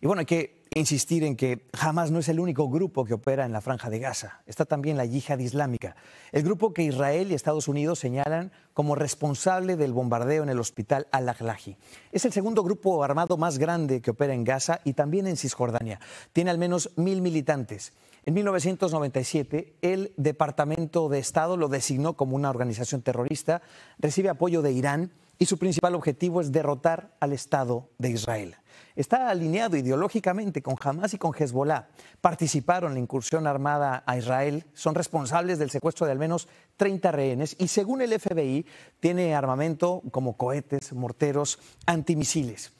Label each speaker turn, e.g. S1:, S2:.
S1: Y bueno, hay que insistir en que Hamas no es el único grupo que opera en la franja de Gaza. Está también la yihad islámica, el grupo que Israel y Estados Unidos señalan como responsable del bombardeo en el hospital al aqlaji Es el segundo grupo armado más grande que opera en Gaza y también en Cisjordania. Tiene al menos mil militantes. En 1997, el Departamento de Estado lo designó como una organización terrorista, recibe apoyo de Irán y su principal objetivo es derrotar al Estado de Israel. Está alineado ideológicamente con Hamas y con Hezbollah. Participaron en la incursión armada a Israel, son responsables del secuestro de al menos 30 rehenes y según el FBI tiene armamento como cohetes, morteros, antimisiles.